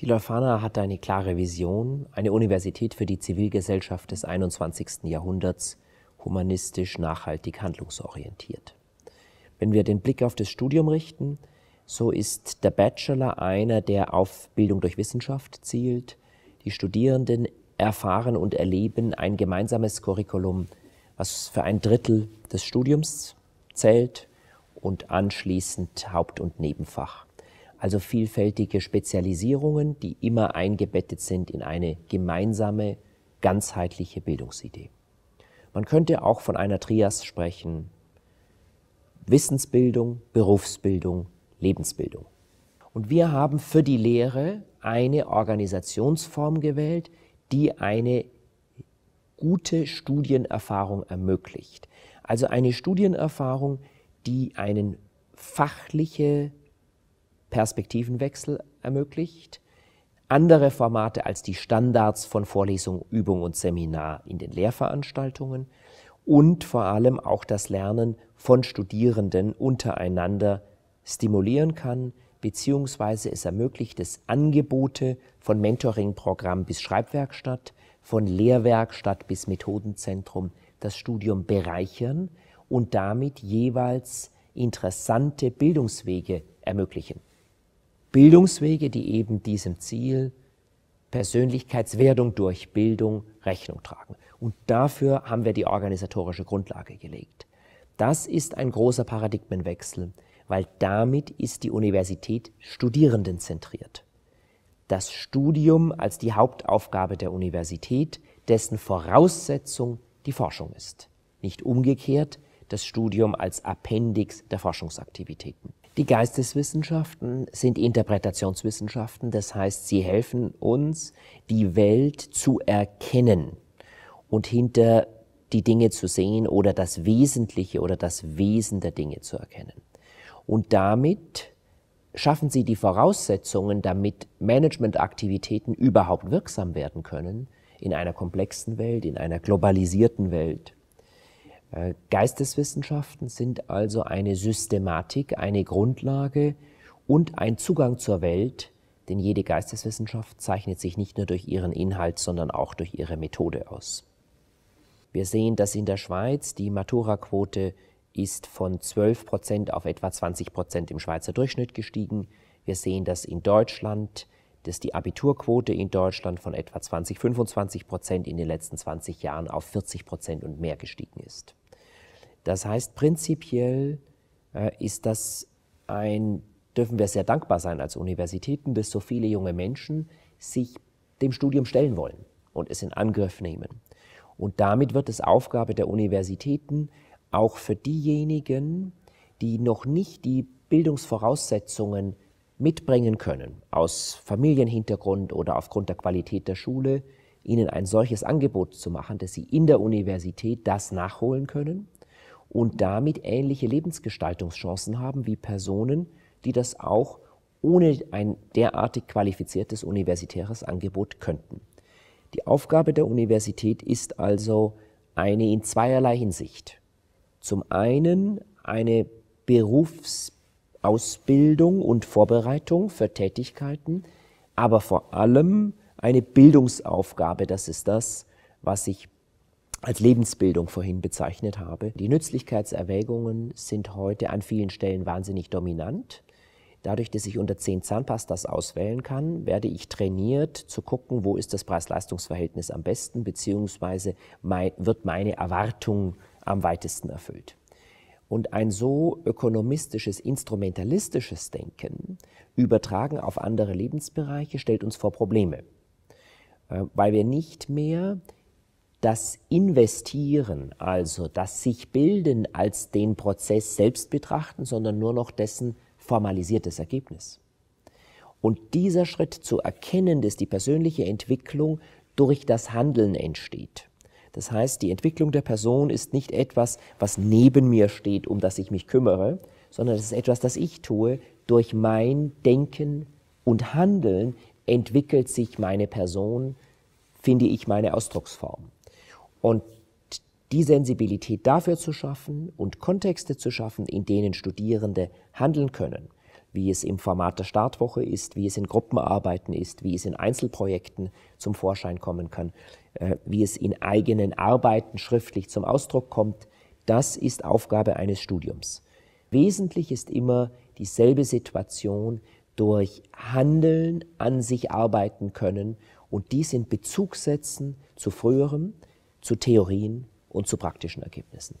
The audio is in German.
Die Leuphana hat eine klare Vision, eine Universität für die Zivilgesellschaft des 21. Jahrhunderts, humanistisch, nachhaltig, handlungsorientiert. Wenn wir den Blick auf das Studium richten, so ist der Bachelor einer, der auf Bildung durch Wissenschaft zielt. Die Studierenden erfahren und erleben ein gemeinsames Curriculum, was für ein Drittel des Studiums zählt und anschließend Haupt- und Nebenfach also vielfältige Spezialisierungen, die immer eingebettet sind in eine gemeinsame, ganzheitliche Bildungsidee. Man könnte auch von einer Trias sprechen. Wissensbildung, Berufsbildung, Lebensbildung. Und wir haben für die Lehre eine Organisationsform gewählt, die eine gute Studienerfahrung ermöglicht. Also eine Studienerfahrung, die einen fachliche Perspektivenwechsel ermöglicht, andere Formate als die Standards von Vorlesung, Übung und Seminar in den Lehrveranstaltungen und vor allem auch das Lernen von Studierenden untereinander stimulieren kann, beziehungsweise es ermöglicht es, Angebote von Mentoringprogramm bis Schreibwerkstatt, von Lehrwerkstatt bis Methodenzentrum das Studium bereichern und damit jeweils interessante Bildungswege ermöglichen. Bildungswege, die eben diesem Ziel Persönlichkeitswerdung durch Bildung Rechnung tragen. Und dafür haben wir die organisatorische Grundlage gelegt. Das ist ein großer Paradigmenwechsel, weil damit ist die Universität studierendenzentriert. Das Studium als die Hauptaufgabe der Universität, dessen Voraussetzung die Forschung ist. Nicht umgekehrt das Studium als Appendix der Forschungsaktivitäten. Die Geisteswissenschaften sind Interpretationswissenschaften, das heißt, sie helfen uns, die Welt zu erkennen und hinter die Dinge zu sehen oder das Wesentliche oder das Wesen der Dinge zu erkennen. Und damit schaffen sie die Voraussetzungen, damit Managementaktivitäten überhaupt wirksam werden können in einer komplexen Welt, in einer globalisierten Welt. Äh, Geisteswissenschaften sind also eine Systematik, eine Grundlage und ein Zugang zur Welt, denn jede Geisteswissenschaft zeichnet sich nicht nur durch ihren Inhalt, sondern auch durch ihre Methode aus. Wir sehen, dass in der Schweiz die Maturaquote ist von 12 Prozent auf etwa 20 Prozent im Schweizer Durchschnitt gestiegen. Wir sehen, dass in Deutschland dass die Abiturquote in Deutschland von etwa 20, 25 Prozent in den letzten 20 Jahren auf 40 Prozent und mehr gestiegen ist. Das heißt, prinzipiell äh, ist das ein, dürfen wir sehr dankbar sein als Universitäten, dass so viele junge Menschen sich dem Studium stellen wollen und es in Angriff nehmen. Und damit wird es Aufgabe der Universitäten, auch für diejenigen, die noch nicht die Bildungsvoraussetzungen mitbringen können, aus Familienhintergrund oder aufgrund der Qualität der Schule, ihnen ein solches Angebot zu machen, dass sie in der Universität das nachholen können und damit ähnliche Lebensgestaltungschancen haben wie Personen, die das auch ohne ein derartig qualifiziertes universitäres Angebot könnten. Die Aufgabe der Universität ist also eine in zweierlei Hinsicht. Zum einen eine Berufs Ausbildung und Vorbereitung für Tätigkeiten, aber vor allem eine Bildungsaufgabe. Das ist das, was ich als Lebensbildung vorhin bezeichnet habe. Die Nützlichkeitserwägungen sind heute an vielen Stellen wahnsinnig dominant. Dadurch, dass ich unter zehn Zahnpastas auswählen kann, werde ich trainiert zu gucken, wo ist das Preis-Leistungs-Verhältnis am besten, beziehungsweise wird meine Erwartung am weitesten erfüllt und ein so ökonomistisches, instrumentalistisches Denken übertragen auf andere Lebensbereiche stellt uns vor Probleme, äh, weil wir nicht mehr das Investieren, also das sich bilden als den Prozess selbst betrachten, sondern nur noch dessen formalisiertes Ergebnis. Und dieser Schritt zu erkennen, dass die persönliche Entwicklung durch das Handeln entsteht das heißt, die Entwicklung der Person ist nicht etwas, was neben mir steht, um das ich mich kümmere, sondern es ist etwas, das ich tue. Durch mein Denken und Handeln entwickelt sich meine Person, finde ich meine Ausdrucksform. Und die Sensibilität dafür zu schaffen und Kontexte zu schaffen, in denen Studierende handeln können, wie es im Format der Startwoche ist, wie es in Gruppenarbeiten ist, wie es in Einzelprojekten zum Vorschein kommen kann, äh, wie es in eigenen Arbeiten schriftlich zum Ausdruck kommt, das ist Aufgabe eines Studiums. Wesentlich ist immer dieselbe Situation durch Handeln an sich arbeiten können und dies in Bezug setzen zu früherem, zu Theorien und zu praktischen Ergebnissen.